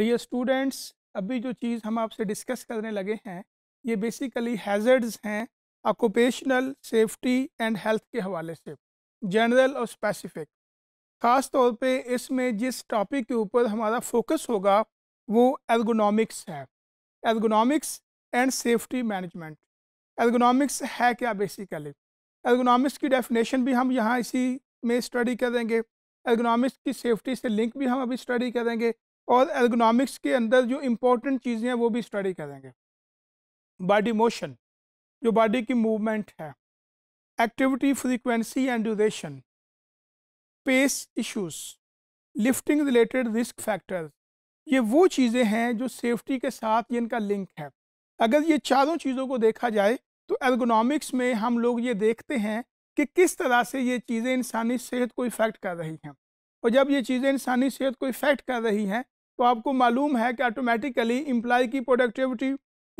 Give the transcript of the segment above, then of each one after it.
dear students अभी जो चीज़ हम आपसे डिस्कस करने लगे हैं ये बेसिकली हैजर्ड्स हैं ऑक्यूपेशनल सेफ्टी एंड हेल्थ के हवाले से जनरल और स्पेसिफिक ख़ास तौर पे इसमें जिस टॉपिक के ऊपर हमारा फोकस होगा वो एर्गोनॉमिक्स है ergonomics and safety management ergonomics है क्या बेसिकली एर्गोनॉमिक्स की डेफिनेशन भी हम यहाँ इसी में स्टडी करेंगे एर्गोनॉमिक्स की सेफ्टी से लिंक भी हम अभी स्टडी करेंगे और एर्गोनॉमिक्स के अंदर जो इम्पोर्टेंट चीज़ें हैं वो भी स्टडी करेंगे बॉडी मोशन जो बॉडी की मूवमेंट है activity frequency and duration pace issues lifting related risk factors ये वो चीज़ें हैं जो सेफ्टी के साथ इनका लिंक है अगर ये चारों चीज़ों को देखा जाए तो एर्गोनॉमिक्स में हम लोग ये देखते हैं कि किस तरह से ये चीज़ें इंसानी सेहत को इफ़ेक्ट कर रही हैं और जब ये चीज़ें इंसानी सेहत को इफ़ेक्ट कर रही हैं तो आपको मालूम है कि ऑटोमेटिकली इम्प्लाई की प्रोडक्टिविटी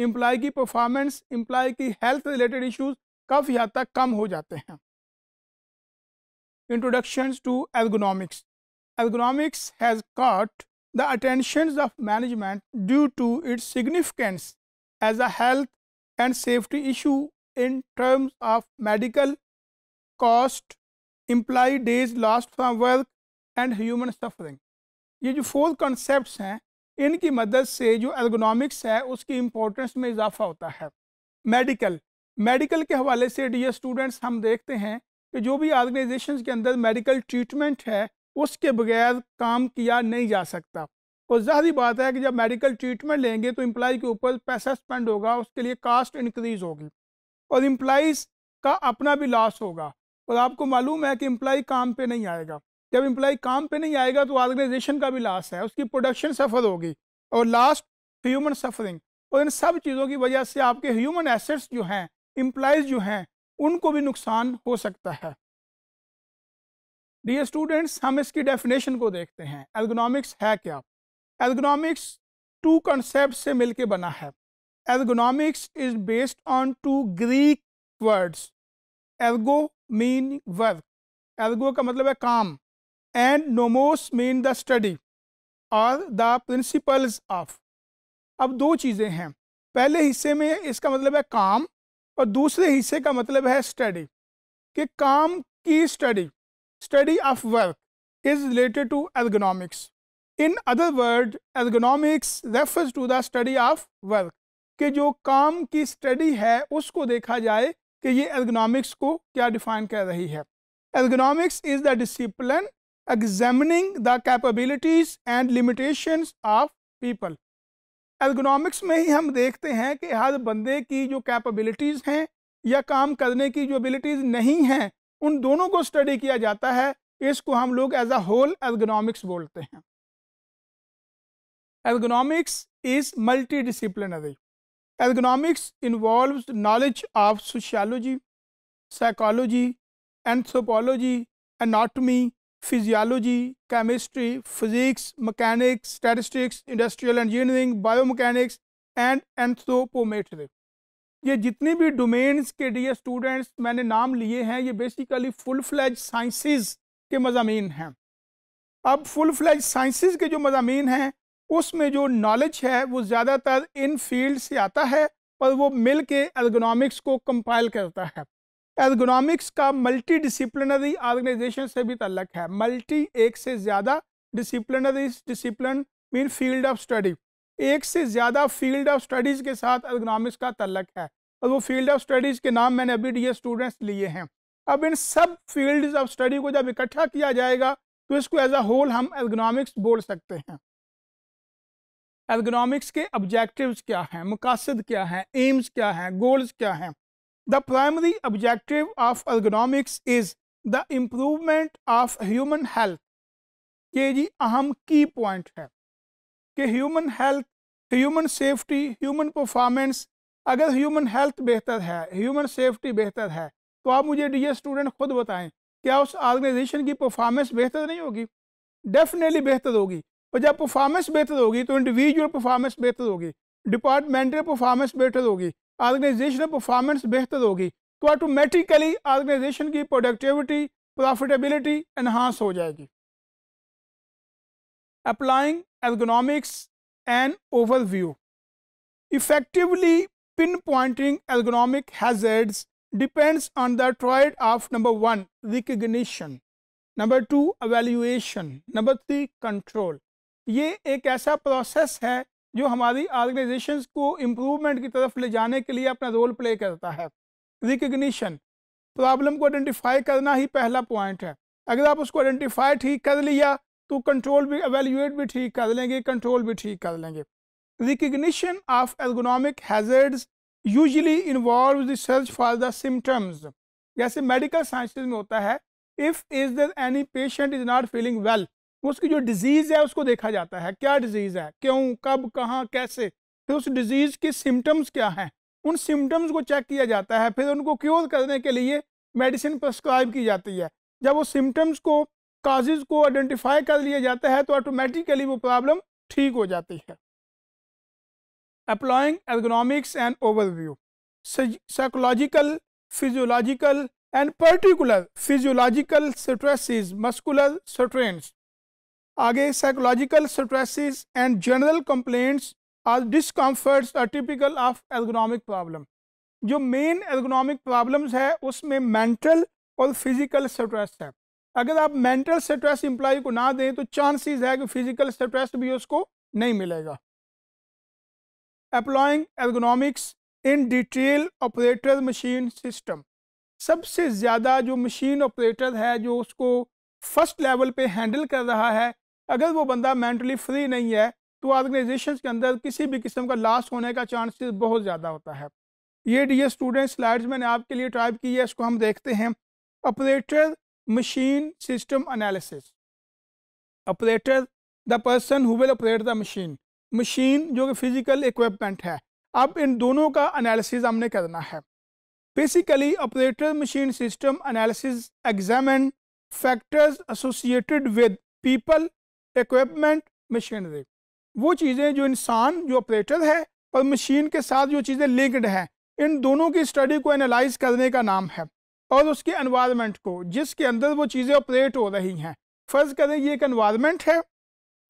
इम्प्लाई की परफॉर्मेंस इम्प्लाई की हेल्थ रिलेटेड इश्यूज काफ़ी हद तक कम हो जाते हैं introduction to ergonomics ergonomics has caught the attention of management due to its significance as a health and safety issue in terms of medical cost employee days lost from work and human suffering ये जो four concept हैं इनकी मदद से जो ergonomics है उसकी importance में इजाफा होता है मेडिकल मेडिकल के हवाले से डी स्टूडेंट्स हम देखते हैं कि जो भी ऑर्गेनाइजेशन के अंदर मेडिकल ट्रीटमेंट है उसके बगैर काम किया नहीं जा सकता और ज़ाहरी बात है कि जब मेडिकल ट्रीटमेंट लेंगे तो इम्प्लाई के ऊपर पैसा स्पेंड होगा उसके लिए कास्ट इंक्रीज़ होगी और एम्प्लाइज़ का अपना भी लॉस होगा और आपको मालूम है कि इम्प्लाई काम पे नहीं आएगा जब इम्प्लाई काम पे नहीं आएगा तो ऑर्गेनाइजेशन का भी लॉस है उसकी प्रोडक्शन सफ़र होगी और लास्ट ह्यूमन सफरिंग और इन सब चीज़ों की वजह से आपके ह्यूमन एसेट्स जो हैं एम्प्लॉयज़ जो हैं उनको भी नुकसान हो सकता है डी स्टूडेंट्स हम इसकी डेफिनेशन को देखते हैं एर्गोनॉमिक्स है क्या एर्गोनॉमिक्स टू कंसेप्ट से मिल बना है ergonomics is based on two Greek words ergo mean work ergo का मतलब है काम and nomos mean the study और द प्रिंसिपल्स ऑफ अब दो चीज़ें हैं पहले हिस्से में इसका मतलब है काम और दूसरे हिस्से का मतलब है स्टडी कि काम की study study of work is related to ergonomics in other word ergonomics refers to the study of work कि जो काम की स्टडी है उसको देखा जाए कि ये एर्गोनॉमिक्स को क्या डिफाइन कर रही है ergonomics is the discipline examining the capabilities and limitations of people ergonomics में ही हम देखते हैं कि हर बंदे की जो कैपेबिलिटीज़ हैं या काम करने की जो एबिलिटीज़ नहीं हैं उन दोनों को स्टडी किया जाता है इसको हम लोग एज अ होल एल्गोनॉमिक्स बोलते हैं ergonomics is multidisciplinary ergonomics involve knowledge of sociology psychology anthropology anatomy physiology chemistry physics mechanics statistics industrial engineering mechanics and anthropometry ये जितनी भी डोमेन्स के डी स्टूडेंट्स मैंने नाम लिए हैं ये बेसिकली फुल फ्लैज साइंसिस के मजामी हैं अब फुल फ्लैज साइंसिस के जो मजामी हैं उसमें जो नॉलेज है वो ज़्यादातर इन फील्ड से आता है पर वो मिल के एर्गोनॉमिक्स को कंपाइल करता है एर्गोनॉमिक्स का मल्टी डिसिप्लिनरी ऑर्गेनाइजेशन से भी तल्लक है मल्टी एक से ज़्यादा disciplinary discipline mean field of study एक से ज़्यादा फील्ड ऑफ स्टडीज़ के साथ एर्गोनॉमिक्स का तल्लक है और वो फील्ड ऑफ स्टडीज़ के नाम मैंने अभी डी स्टूडेंट्स लिए हैं अब इन सब फील्ड ऑफ स्टडी को जब इकट्ठा किया जाएगा तो इसको एज अ होल हम एर्गोनॉमिक्स बोल सकते हैं एर्गोनॉमिक्स के ऑब्जेक्टिव्स क्या हैं मुकासद क्या हैं एम्स क्या हैं गोल्स क्या हैं the primary objective of ergonomics is the improvement of human health ये जी अहम की पॉइंट है कि human health human safety human performance अगर ह्यूमन हेल्थ बेहतर है ह्यूमन सेफ्टी बेहतर है तो आप मुझे डी स्टूडेंट खुद बताएं क्या उस ऑर्गेनाइजेशन की परफॉर्मेंस बेहतर नहीं होगी डेफिनेटली बेहतर होगी और जब परफॉर्मेंस बेहतर होगी तो इंडिविजुअल परफॉर्मेंस बेहतर होगी डिपार्टमेंटल परफॉर्मेंस बेहतर होगी ऑर्गेनाइजेशनल परफॉर्मेंस बेहतर होगी तो ऑटोमेटिकली ऑर्गेनाइजेशन की प्रोडक्टिविटी प्रॉफिटेबिलिटी एनहांस हो जाएगी applying ergonomics and overview effectively pinpointing ergonomic hazards depends on the triad of number one recognition number two evaluation number three control ये एक ऐसा प्रोसेस है जो हमारी ऑर्गेनाइजेशन को इम्प्रूवमेंट की तरफ ले जाने के लिए अपना रोल प्ले करता है रिकग्निशन प्रॉब्लम को आइडेंटिफाई करना ही पहला पॉइंट है अगर आप उसको आइडेंटिफाई ठीक कर लिया तो कंट्रोल भी अवेल्यूएट भी ठीक कर लेंगे कंट्रोल भी ठीक कर लेंगे recognition of ergonomic hazards usually involve research for the symptoms जैसे मेडिकल साइंस में होता है if is there any patient is not feeling well उसकी जो डिजीज़ है उसको देखा जाता है क्या डिजीज़ है क्यों कब कहाँ कैसे फिर उस डिजीज़ के सिम्टम्स क्या हैं उन सिम्टम्स को चेक किया जाता है फिर उनको क्योर करने के लिए मेडिसिन प्रस्क्राइब की जाती है जब वो सिम्टम्स को काजेज को आइडेंटिफाई कर लिया जाता है तो ऑटोमेटिकली वो प्रॉब्लम ठीक हो जाती है applying ergonomics and overview psychological physiological and particular physiological stress muscular strains आगे psychological stress and general complaints or discomforts are typical of ergonomic problem जो मेन एर्गोनॉमिक प्रॉब्लम्स है उसमें मेंटल और फिजिकल स्ट्रेस है अगर आप मेंटल स्ट्रेस एम्प्लॉय को ना दें तो चांसेस है कि फिजिकल स्ट्रेस भी उसको नहीं मिलेगा applying ergonomics in detail operator machine system सबसे ज़्यादा जो मशीन ऑपरेटर है जो उसको फर्स्ट लेवल पे हैंडल कर रहा है अगर वो बंदा मेंटली फ्री नहीं है तो ऑर्गेनाइजेशन के अंदर किसी भी किस्म का लास्ट होने का चांसेस बहुत ज़्यादा होता है ये डी स्टूडेंट स्लाइड्स मैंने आपके लिए टाइप की है इसको हम देखते हैं operator machine system analysis operator the person who will operate the machine machine जो कि फिजिकल इक्विपमेंट है अब इन दोनों का अनालिसिस हमने करना है basically operator machine system analysis examine factors associated with people equipment machinery वो चीज़ें जो इंसान जो ऑपरेटर है और मशीन के साथ जो चीज़ें लिंक्ड हैं इन दोनों की स्टडी को एनालाइज करने का नाम है और उसके एनवायरनमेंट को जिसके अंदर वो चीज़ें ऑपरेट हो रही हैं फ़र्ज़ करें ये एक एनवायरनमेंट है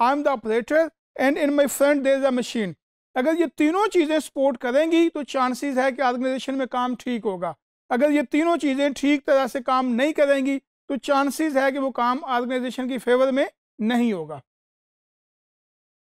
I am the operator and in my friend there is a machine अगर ये तीनों चीज़ें सपोर्ट करेंगी तो चांसेस है कि ऑर्गेनाइजेशन में काम ठीक होगा अगर ये तीनों चीज़ें ठीक तरह से काम नहीं करेंगी तो चांसेस है कि वो काम ऑर्गेनाइजेशन की फेवर में नहीं होगा